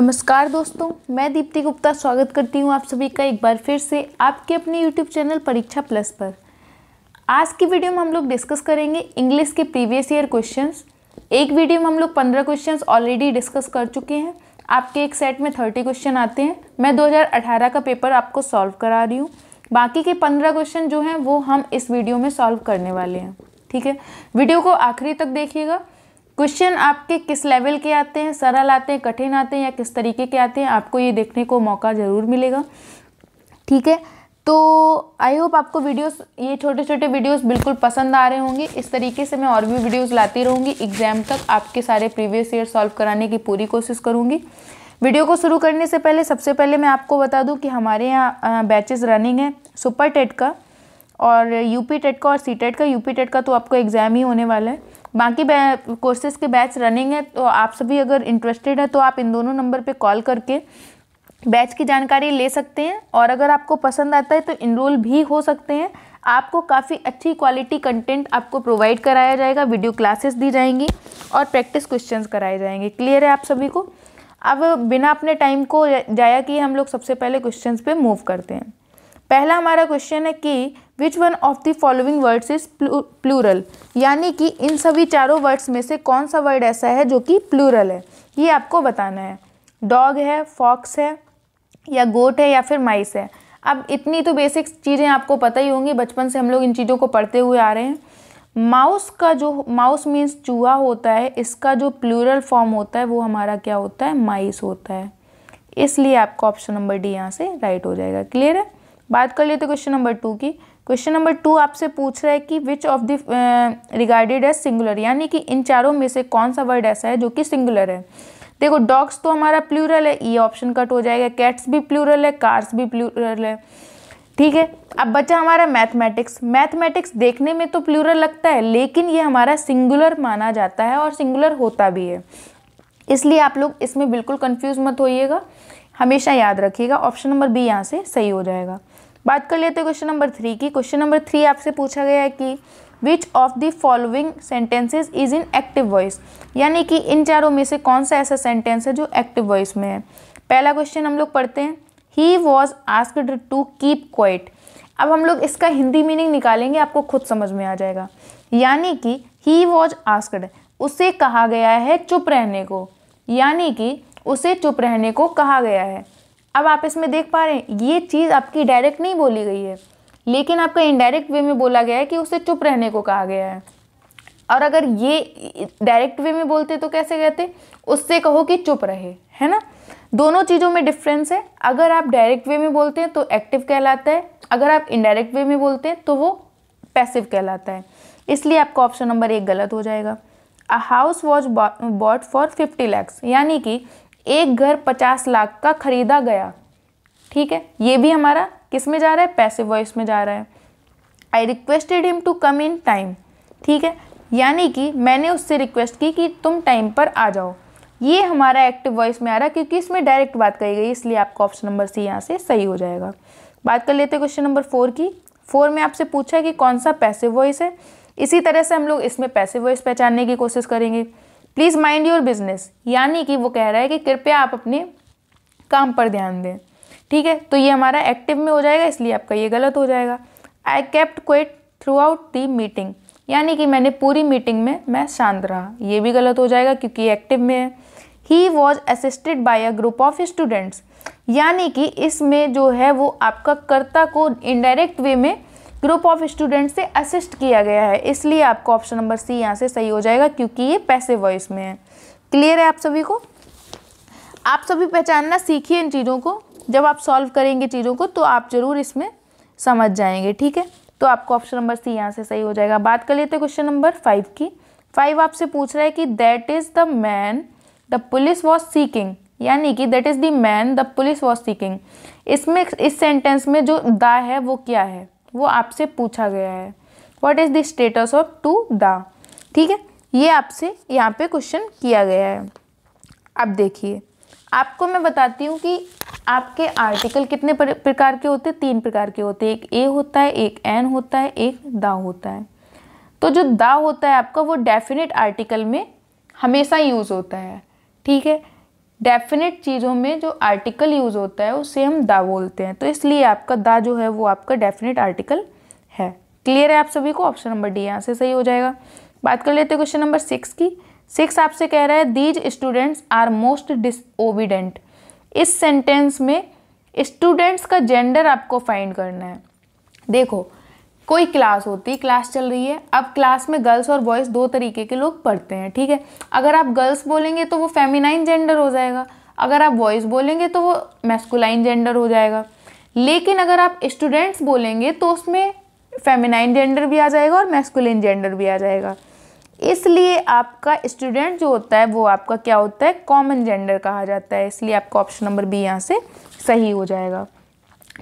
नमस्कार दोस्तों मैं दीप्ति गुप्ता स्वागत करती हूँ आप सभी का एक बार फिर से आपके अपने यूट्यूब चैनल परीक्षा प्लस पर आज की वीडियो में हम लोग डिस्कस करेंगे इंग्लिश के प्रीवियस ईयर क्वेश्चंस एक वीडियो में हम लोग पंद्रह क्वेश्चंस ऑलरेडी डिस्कस कर चुके हैं आपके एक सेट में थर्टी क्वेश्चन आते हैं मैं दो का पेपर आपको सॉल्व करा रही हूँ बाकी के पंद्रह क्वेश्चन जो हैं वो हम इस वीडियो में सॉल्व करने वाले हैं ठीक है वीडियो को आखिरी तक देखिएगा क्वेश्चन आपके किस लेवल के आते हैं सरल आते हैं कठिन आते हैं या किस तरीके के आते हैं आपको ये देखने को मौका ज़रूर मिलेगा ठीक है तो आई होप आपको वीडियोस ये छोटे छोटे वीडियोस बिल्कुल पसंद आ रहे होंगे इस तरीके से मैं और भी वीडियोस लाती रहूँगी एग्जाम तक आपके सारे प्रीवियस ईयर सॉल्व कराने की पूरी कोशिश करूँगी वीडियो को शुरू करने से पहले सबसे पहले मैं आपको बता दूँ कि हमारे यहाँ बैचेस रनिंग है सुपर टेट का और यूपी टेट का और सी टेट का यूपी टेट का तो आपको एग्ज़ाम ही होने वाला है बाकी कोर्सेज के बैच रनिंग है तो आप सभी अगर इंटरेस्टेड है तो आप इन दोनों नंबर पर कॉल करके बैच की जानकारी ले सकते हैं और अगर आपको पसंद आता है तो इनरोल भी हो सकते हैं आपको काफ़ी अच्छी क्वालिटी कंटेंट आपको प्रोवाइड कराया जाएगा वीडियो क्लासेस दी जाएंगी और प्रैक्टिस क्वेश्चंस कराए जाएंगे क्लियर है आप सभी को अब बिना अपने टाइम को जाया किए हम लोग सबसे पहले क्वेश्चंस पे मूव करते हैं पहला हमारा क्वेश्चन है कि which one of the following words is plural यानी कि इन सभी चारों वर्ड्स में से कौन सा वर्ड ऐसा है जो कि प्लूरल है ये आपको बताना है डॉग है फॉक्स है या गोट है या फिर माइस है अब इतनी तो बेसिक चीज़ें आपको पता ही होंगी बचपन से हम लोग इन चीज़ों को पढ़ते हुए आ रहे हैं माउस का जो माउस मीन्स चूहा होता है इसका जो प्लूरल फॉर्म होता है वो हमारा क्या होता है माइस होता है इसलिए आपका ऑप्शन नंबर डी यहाँ से राइट हो जाएगा क्लियर है बात कर लेते क्वेश्चन नंबर टू की क्वेश्चन नंबर टू आपसे पूछ रहा है कि which of the regarded as singular यानी कि इन चारों में से कौन सा वर्ड ऐसा है जो कि सिंगुलर है देखो डॉग्स तो हमारा प्लूरल है ये ऑप्शन कट हो जाएगा कैट्स भी प्लूरल है कार्स भी प्लूरल है ठीक है अब बचा हमारा मैथमेटिक्स मैथमेटिक्स देखने में तो प्लूरल लगता है लेकिन ये हमारा सिंगुलर माना जाता है और सिंगुलर होता भी है इसलिए आप लोग इसमें बिल्कुल कन्फ्यूज मत होइएगा हमेशा याद रखिएगा ऑप्शन नंबर बी यहाँ से सही हो जाएगा बात कर लेते हैं क्वेश्चन नंबर थ्री की क्वेश्चन नंबर थ्री आपसे पूछा गया है कि which of the following sentences is in active voice यानी कि इन चारों में से कौन सा ऐसा सेंटेंस है जो एक्टिव वॉइस में है पहला क्वेश्चन हम लोग पढ़ते हैं he was asked to keep quite अब हम लोग इसका हिंदी मीनिंग निकालेंगे आपको खुद समझ में आ जाएगा यानी कि ही वॉज आस्कड उसे कहा गया है चुप रहने को यानी कि उसे चुप रहने को कहा गया है अब आप इसमें देख पा रहे हैं ये चीज़ आपकी डायरेक्ट नहीं बोली गई है लेकिन आपका इनडायरेक्ट वे में बोला गया है कि उसे चुप रहने को कहा गया है और अगर ये डायरेक्ट वे में बोलते तो कैसे कहते उससे कहो कि चुप रहे है ना दोनों चीज़ों में डिफरेंस है अगर आप डायरेक्ट वे में बोलते हैं तो एक्टिव कहलाता है अगर आप इनडायरेक्ट वे में बोलते हैं तो वो पैसिव कहलाता है इसलिए आपका ऑप्शन नंबर एक गलत हो जाएगा a house was bought for fifty lakhs यानी कि एक घर पचास लाख का खरीदा गया ठीक है ये भी हमारा किस में जा रहा है पैसे वॉइस में जा रहा है I requested him to come in time ठीक है यानी कि मैंने उससे रिक्वेस्ट की कि तुम टाइम पर आ जाओ ये हमारा एक्टिव वॉइस में आ रहा है क्योंकि इसमें डायरेक्ट बात कही गई इसलिए आपका ऑप्शन नंबर सी यहाँ से सही हो जाएगा बात कर लेते हैं क्वेश्चन नंबर फोर की फोर में आपसे पूछा कि कौन सा पैसिव वॉइस है इसी तरह से हम लोग इसमें पैसिव वॉइस पहचानने की कोशिश करेंगे प्लीज़ माइंड योर बिजनेस यानी कि वो कह रहा है कि कृपया आप अपने काम पर ध्यान दें ठीक है तो ये हमारा एक्टिव में हो जाएगा इसलिए आपका ये गलत हो जाएगा I kept quite throughout the meeting यानी कि मैंने पूरी मीटिंग में मैं शांत रहा ये भी गलत हो जाएगा क्योंकि ये एक्टिव में है he was assisted by a group of students यानी कि इसमें जो है वो आपका कर्ता को इनडायरेक्ट वे में ग्रुप ऑफ स्टूडेंट से असिस्ट किया गया है इसलिए आपको ऑप्शन नंबर सी यहाँ से सही हो जाएगा क्योंकि ये पैसे वॉइस में है क्लियर है आप सभी को आप सभी पहचानना सीखिए इन चीज़ों को जब आप सॉल्व करेंगे चीज़ों को तो आप ज़रूर इसमें समझ जाएंगे ठीक है तो आपको ऑप्शन नंबर सी यहाँ से सही हो जाएगा बात कर लेते हैं क्वेश्चन नंबर फाइव की फाइव आपसे पूछ रहा है कि that is the man the police was seeking यानी कि that is the man the police was seeking इसमें इस सेंटेंस में जो द है वो क्या है वो आपसे पूछा गया है what is the status of to the ठीक है ये आपसे यहाँ पे क्वेश्चन किया गया है अब देखिए आपको मैं बताती हूँ कि आपके आर्टिकल कितने प्रकार के होते हैं तीन प्रकार के होते हैं एक ए होता है एक एन होता है एक दा होता है तो जो दा होता है आपका वो डेफिनेट आर्टिकल में हमेशा यूज़ होता है ठीक है डेफिनेट चीज़ों में जो आर्टिकल यूज़ होता है उसे हम दा बोलते हैं तो इसलिए आपका दा जो है वो आपका डेफिनेट आर्टिकल है क्लियर है आप सभी को ऑप्शन नंबर डी यहाँ से सही हो जाएगा बात कर लेते हैं क्वेश्चन नंबर सिक्स की सिक्स आपसे कह रहा है these students are most disobedient इस सेंटेंस में स्टूडेंट्स का जेंडर आपको फाइंड करना है देखो कोई क्लास होती क्लास चल रही है अब क्लास में गर्ल्स और बॉयज़ दो तरीके के लोग पढ़ते हैं ठीक है अगर आप गर्ल्स बोलेंगे तो वो फेमिनाइन जेंडर हो जाएगा अगर आप बॉयज़ बोलेंगे तो वो मेस्कुलाइन जेंडर हो जाएगा लेकिन अगर आप स्टूडेंट्स बोलेंगे तो उसमें फेमिनाइन जेंडर भी आ जाएगा और मैस्कुलिन जेंडर भी आ जाएगा इसलिए आपका स्टूडेंट जो होता है वो आपका क्या होता है कॉमन जेंडर कहा जाता है इसलिए आपका ऑप्शन नंबर बी यहाँ से सही हो जाएगा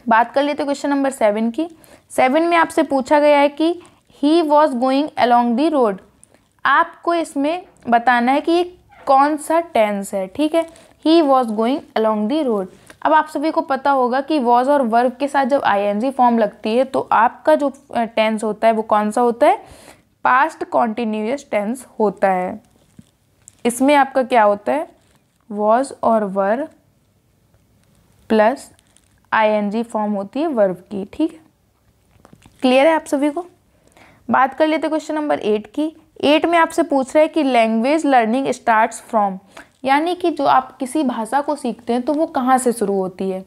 बात कर लेते क्वेश्चन नंबर सेवन की सेवन में आपसे पूछा गया है कि he was going along the road आपको इसमें बताना है कि ये कौन सा टेंस है ठीक है he was going along the road अब आप सभी को पता होगा कि वॉज और वर्ब के साथ जब आई फॉर्म लगती है तो आपका जो टेंस होता है वो कौन सा होता है पास्ट कॉन्टिन्यूस टेंस होता है इसमें आपका क्या होता है वॉज और वर प्लस आई फॉर्म होती है वर्ब की ठीक है क्लियर है आप सभी को बात कर लेते क्वेश्चन नंबर एट की एट में आपसे पूछ रहा है कि लैंग्वेज लर्निंग स्टार्ट्स फ्रॉम यानी कि जो आप किसी भाषा को सीखते हैं तो वो कहाँ से शुरू होती है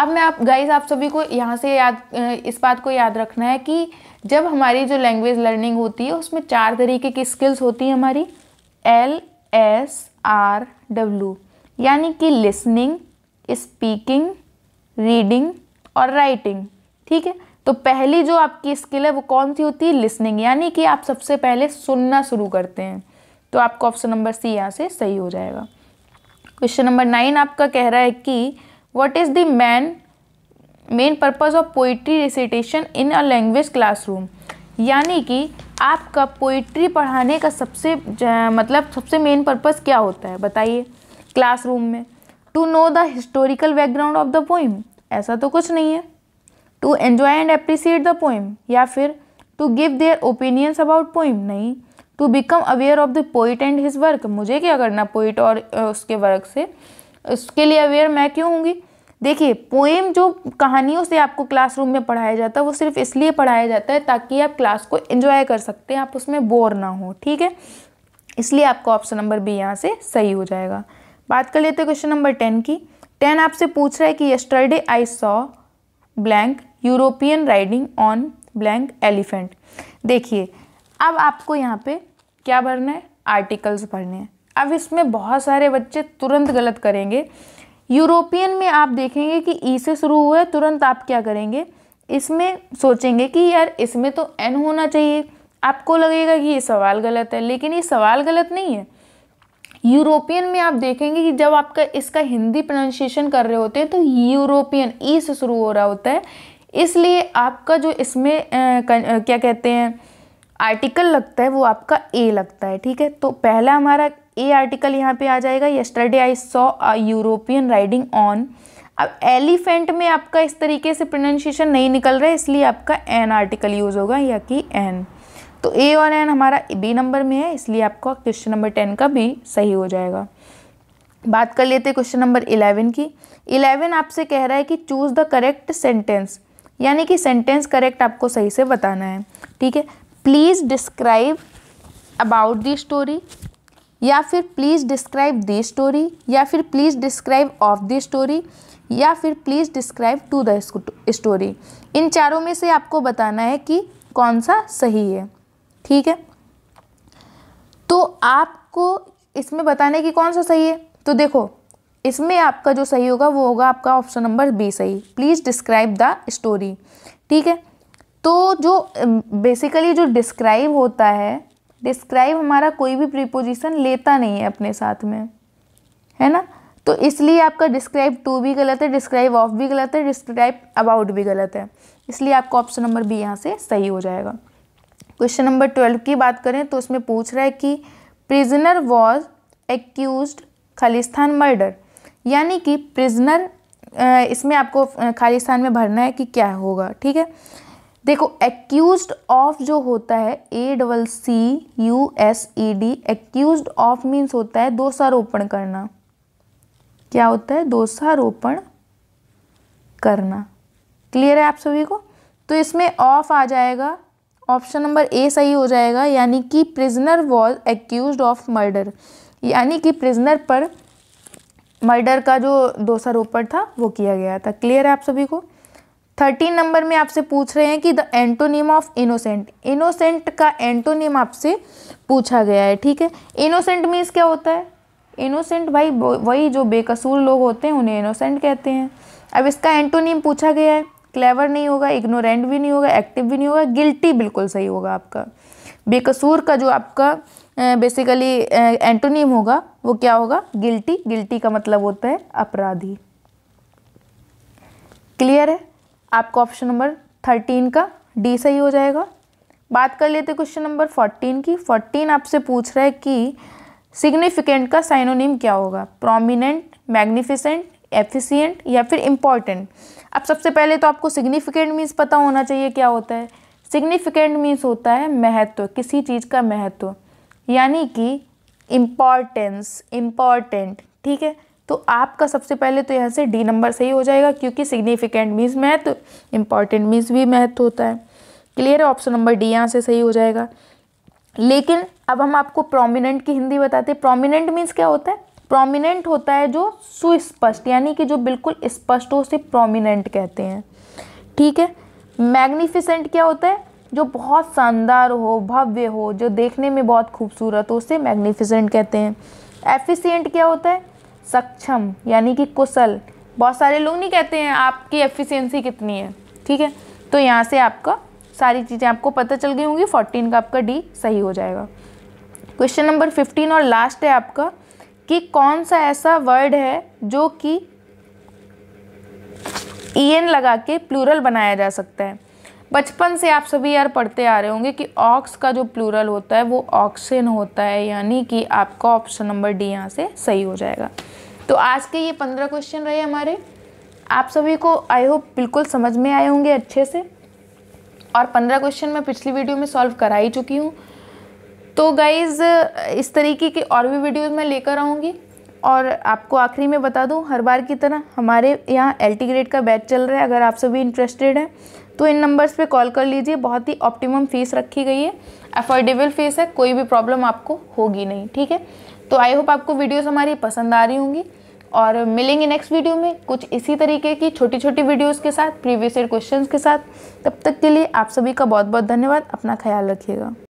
अब मैं आप गाइस आप सभी को यहाँ से याद इस बात को याद रखना है कि जब हमारी जो लैंग्वेज लर्निंग होती है उसमें चार तरीके की स्किल्स होती हैं हमारी एल एस आर डब्ल्यू यानी कि लिसनिंग स्पीकिंग रीडिंग और राइटिंग ठीक है तो पहली जो आपकी स्किल है वो कौन सी होती है लिसनिंग यानी कि आप सबसे पहले सुनना शुरू करते हैं तो आपका ऑप्शन नंबर सी यहाँ से सही हो जाएगा क्वेश्चन नंबर नाइन आपका कह रहा है कि what is the man main purpose of poetry recitation in a language classroom यानी कि आपका पोइट्री पढ़ाने का सबसे मतलब सबसे मेन पर्पज़ क्या होता है बताइए क्लासरूम में to know the historical background of the poem ऐसा तो कुछ नहीं है to enjoy and appreciate the poem या फिर to give their opinions about poem नहीं to become aware of the poet and his work मुझे क्या करना पोइट और उसके वर्क से उसके लिए अवेयर मैं क्यों होंगी देखिए पोएम जो कहानियों से आपको क्लासरूम में पढ़ाया जाता है वो सिर्फ इसलिए पढ़ाया जाता है ताकि आप क्लास को एंजॉय कर सकते हैं आप उसमें बोर ना हो ठीक है इसलिए आपको ऑप्शन नंबर बी यहाँ से सही हो जाएगा बात कर लेते हैं क्वेश्चन नंबर टेन की टेन आपसे पूछ रहा है कि yesterday I saw blank European riding on blank elephant देखिए अब आपको यहाँ पे क्या भरना है आर्टिकल्स भरने हैं अब इसमें बहुत सारे बच्चे तुरंत गलत करेंगे यूरोपियन में आप देखेंगे कि ई से शुरू हुआ है तुरंत आप क्या करेंगे इसमें सोचेंगे कि यार इसमें तो एन होना चाहिए आपको लगेगा कि ये सवाल गलत है लेकिन ये सवाल गलत नहीं है यूरोपियन में आप देखेंगे कि जब आपका इसका हिंदी प्रोनाउंसिएशन कर रहे होते हैं तो यूरोपियन ई से शुरू हो रहा होता है इसलिए आपका जो इसमें क्या कहते हैं आर्टिकल लगता है वो आपका ए लगता है ठीक है तो पहला हमारा ए आर्टिकल यहाँ पे आ जाएगा yesterday I saw a European riding on अब एलिफेंट में आपका इस तरीके से प्रोनाउंसिएशन नहीं निकल रहा है इसलिए आपका एन आर्टिकल यूज़ होगा या कि एन तो ए और एन हमारा बी नंबर में है इसलिए आपका क्वेश्चन नंबर टेन का भी सही हो जाएगा बात कर लेते हैं क्वेश्चन नंबर इलेवन की इलेवन आपसे कह रहा है कि चूज़ द करेक्ट सेंटेंस यानी कि सेंटेंस करेक्ट आपको सही से बताना है ठीक है please describe about the story या फिर प्लीज़ डिस्क्राइब दी स्टोरी या फिर please describe of the story या फिर please describe to the story इन चारों में से आपको बताना है कि कौन सा सही है ठीक है तो आपको इसमें बताने की कौन सा सही है तो देखो इसमें आपका जो सही होगा वो होगा आपका ऑप्शन नंबर बी सही प्लीज़ डिस्क्राइब द स्टोरी ठीक है तो जो बेसिकली जो डिस्क्राइब होता है डिस्क्राइब हमारा कोई भी प्रीपोजिशन लेता नहीं है अपने साथ में है ना तो इसलिए आपका डिस्क्राइब टू भी गलत है डिस्क्राइब ऑफ भी गलत है डिस्क्राइब अबाउट भी गलत है इसलिए आपका ऑप्शन नंबर बी यहाँ से सही हो जाएगा क्वेश्चन नंबर ट्वेल्व की बात करें तो उसमें पूछ रहा है कि प्रिजनर वॉज एक्यूज खालिस्तान मर्डर यानी कि प्रिजनर इसमें आपको खाली स्थान में भरना है कि क्या होगा ठीक है देखो एक्यूज ऑफ जो होता है A double C U S E D accuse of means होता है दोषारोपण करना क्या होता है दोषारोपण करना क्लियर है आप सभी को तो इसमें ऑफ आ जाएगा ऑप्शन नंबर ए सही हो जाएगा यानी कि prisoner was accuse of murder यानी कि प्रिजनर पर मर्डर का जो दोषारोपण था वो किया गया था क्लियर है आप सभी को थर्टीन नंबर में आपसे पूछ रहे हैं कि the antonym of innocent innocent का एंटोनिम आपसे पूछा गया है ठीक है इनोसेंट मीन्स क्या होता है इनोसेंट भाई वही जो बेकसूर लोग होते हैं उन्हें इनोसेंट कहते हैं अब इसका एंटोनिम पूछा गया है क्लेवर नहीं होगा इग्नोरेंट भी नहीं होगा एक्टिव भी नहीं होगा गिल्टी बिल्कुल सही होगा आपका बेकसूर का जो आपका बेसिकली एंटोनीम होगा वो क्या होगा गिल्टी गिल्टी का मतलब होता है अपराधी क्लियर है आपको ऑप्शन नंबर थर्टीन का डी सही हो जाएगा बात कर लेते क्वेश्चन नंबर फोर्टीन की फोर्टीन आपसे पूछ रहा है कि सिग्निफिकेंट का साइनोनिम क्या होगा प्रोमिनेंट मैग्निफिसेंट एफिशिएंट या फिर इम्पॉर्टेंट अब सबसे पहले तो आपको सिग्निफिकेंट मीन्स पता होना चाहिए क्या होता है सिग्निफिकेंट मीन्स होता है महत्व किसी चीज़ का महत्व यानी कि इम्पॉर्टेंस इम्पॉर्टेंट ठीक है तो आपका सबसे पहले तो यहाँ से डी नंबर सही हो जाएगा क्योंकि सिग्निफिकेंट मीन्स महत्व इम्पॉर्टेंट मीन्स भी महत्व होता है क्लियर है ऑप्शन नंबर डी यहाँ से सही हो जाएगा लेकिन अब हम आपको प्रोमिनेंट की हिंदी बताते हैं प्रोमिनेंट मीन्स क्या होता है प्रोमिनेंट होता है जो सुस्पष्ट यानी कि जो बिल्कुल स्पष्ट हो उसे प्रोमिनेंट कहते हैं ठीक है मैग्निफिसेंट क्या होता है जो बहुत शानदार हो भव्य हो जो देखने में बहुत खूबसूरत हो उसे मैग्निफिसेंट कहते हैं एफिशिएंट क्या होता है सक्षम यानी कि कुशल बहुत सारे लोग नहीं कहते हैं आपकी एफिशिएंसी कितनी है ठीक है तो यहाँ से आपका सारी चीज़ें आपको पता चल गई होंगी फोर्टीन का आपका डी सही हो जाएगा क्वेश्चन नंबर फिफ्टीन और लास्ट है आपका कि कौन सा ऐसा वर्ड है जो कि ई e एन लगा के प्लूरल बनाया जा सकता है बचपन से आप सभी यार पढ़ते आ रहे होंगे कि ऑक्स का जो प्लूरल होता है वो ऑक्सिन होता है यानी कि आपका ऑप्शन नंबर डी यहाँ से सही हो जाएगा तो आज के ये पंद्रह क्वेश्चन रहे हमारे आप सभी को आई होप बिल्कुल समझ में आए होंगे अच्छे से और पंद्रह क्वेश्चन मैं पिछली वीडियो में सॉल्व करा ही चुकी हूँ तो गाइज़ इस तरीके की और भी वीडियोस मैं लेकर आऊँगी और आपको आखिरी में बता दूँ हर बार की तरह हमारे यहाँ एल्टी ग्रेड का बैच चल रहा है अगर आप सभी इंटरेस्टेड हैं तो इन नंबर्स पे कॉल कर लीजिए बहुत ही ऑप्टिमम फीस रखी गई है अफोर्डेबल फीस है कोई भी प्रॉब्लम आपको होगी नहीं ठीक है तो आई होप आपको वीडियोज़ हमारी पसंद आ रही होंगी और मिलेंगे नेक्स्ट वीडियो में कुछ इसी तरीके की छोटी छोटी वीडियोस के साथ प्रीवियस ईयर क्वेश्चंस के साथ तब तक के लिए आप सभी का बहुत बहुत धन्यवाद अपना ख्याल रखिएगा